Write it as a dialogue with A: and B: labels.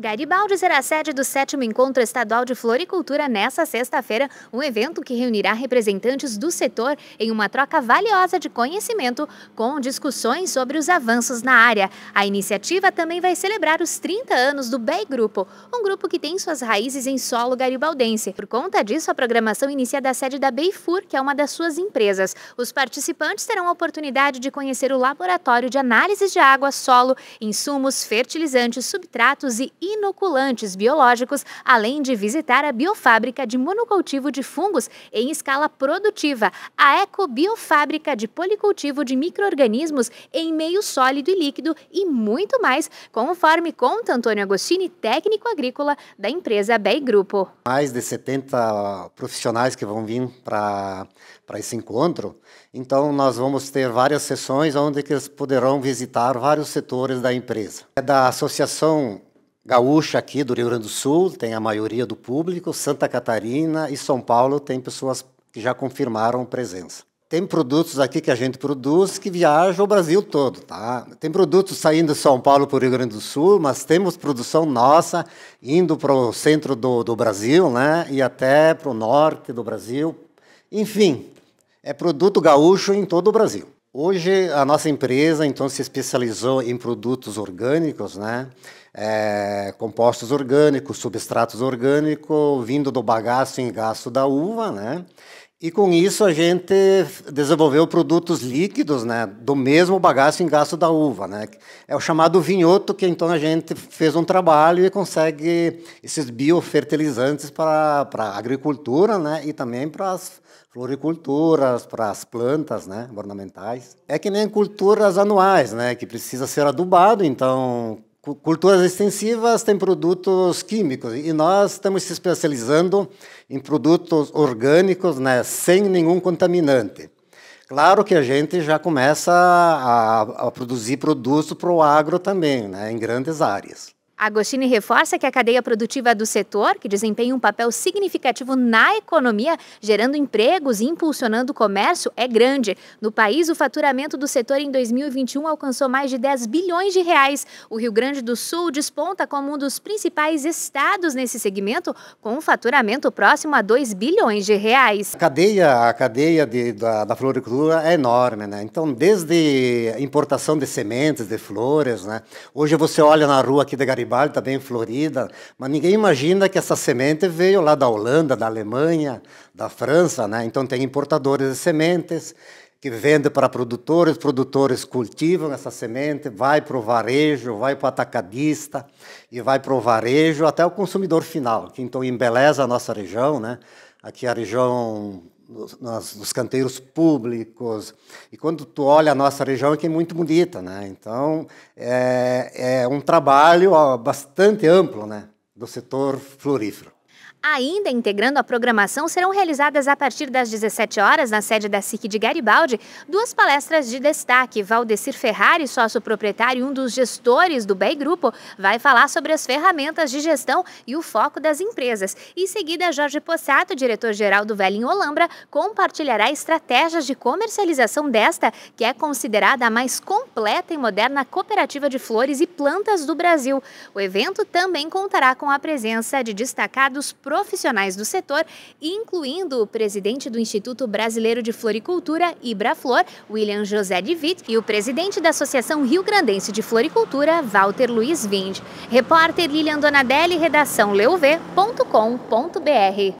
A: Garibaldi será a sede do sétimo encontro estadual de floricultura nesta sexta-feira, um evento que reunirá representantes do setor em uma troca valiosa de conhecimento com discussões sobre os avanços na área. A iniciativa também vai celebrar os 30 anos do BEI Grupo, um grupo que tem suas raízes em solo garibaldense. Por conta disso, a programação inicia da sede da Beifur, que é uma das suas empresas. Os participantes terão a oportunidade de conhecer o laboratório de análise de água, solo, insumos, fertilizantes, subtratos e inoculantes biológicos, além de visitar a biofábrica de monocultivo de fungos em escala produtiva, a ecobiofábrica de policultivo de micro-organismos em meio sólido e líquido e muito mais, conforme conta Antônio Agostini, técnico agrícola da empresa BEI Grupo.
B: Mais de 70 profissionais que vão vir para esse encontro, então nós vamos ter várias sessões onde que eles poderão visitar vários setores da empresa. É da Associação gaúcha aqui do Rio Grande do Sul tem a maioria do público, Santa Catarina e São Paulo tem pessoas que já confirmaram presença. Tem produtos aqui que a gente produz que viajam o Brasil todo, tá? Tem produtos saindo de São Paulo para o Rio Grande do Sul, mas temos produção nossa indo para o centro do, do Brasil, né? E até para o norte do Brasil. Enfim, é produto gaúcho em todo o Brasil. Hoje a nossa empresa então se especializou em produtos orgânicos, né? É, compostos orgânicos, substratos orgânicos, vindo do bagaço em gasto da uva, né? E com isso a gente desenvolveu produtos líquidos, né, do mesmo bagaço em gasto da uva, né? É o chamado vinhoto que então a gente fez um trabalho e consegue esses biofertilizantes para para agricultura, né, e também para as floriculturas, para as plantas, né, ornamentais. É que nem culturas anuais, né, que precisa ser adubado, então culturas extensivas têm produtos químicos e nós estamos se especializando em produtos orgânicos, né, sem nenhum contaminante. Claro que a gente já começa a, a produzir produtos para o agro também, né, em grandes áreas.
A: Agostini reforça que a cadeia produtiva do setor, que desempenha um papel significativo na economia, gerando empregos e impulsionando o comércio, é grande. No país, o faturamento do setor em 2021 alcançou mais de 10 bilhões de reais. O Rio Grande do Sul desponta como um dos principais estados nesse segmento, com um faturamento próximo a 2 bilhões de reais.
B: A cadeia, a cadeia de, da, da, floricultura é enorme, né? Então, desde importação de sementes, de flores, né? Hoje você olha na rua aqui de Garibaldi, Garibaldi também bem florida, mas ninguém imagina que essa semente veio lá da Holanda, da Alemanha, da França, né? Então tem importadores de sementes que vendem para produtores, produtores cultivam essa semente, vai para o varejo, vai para o atacadista e vai para o varejo até o consumidor final, que então embeleza a nossa região, né? Aqui a região nos, nos, canteiros públicos. E quando tu olha a nossa região, é que é muito bonita, né? Então, é, é um trabalho bastante amplo, né? Do setor florífero.
A: Ainda integrando a programação, serão realizadas a partir das 17 horas na sede da SIC de Garibaldi duas palestras de destaque. Valdecir Ferrari, sócio proprietário e um dos gestores do BEI Grupo, vai falar sobre as ferramentas de gestão e o foco das empresas. Em seguida, Jorge Possato, diretor-geral do Velho em Olambra, compartilhará estratégias de comercialização desta, que é considerada a mais completa e moderna cooperativa de flores e plantas do Brasil. O evento também contará com a presença de destacados profissionais do setor, incluindo o presidente do Instituto Brasileiro de Floricultura, Ibraflor, William José de Witt, e o presidente da Associação Rio Grandense de Floricultura, Walter Luiz Vind. Repórter Lilian Donadelli, redação leov.com.br.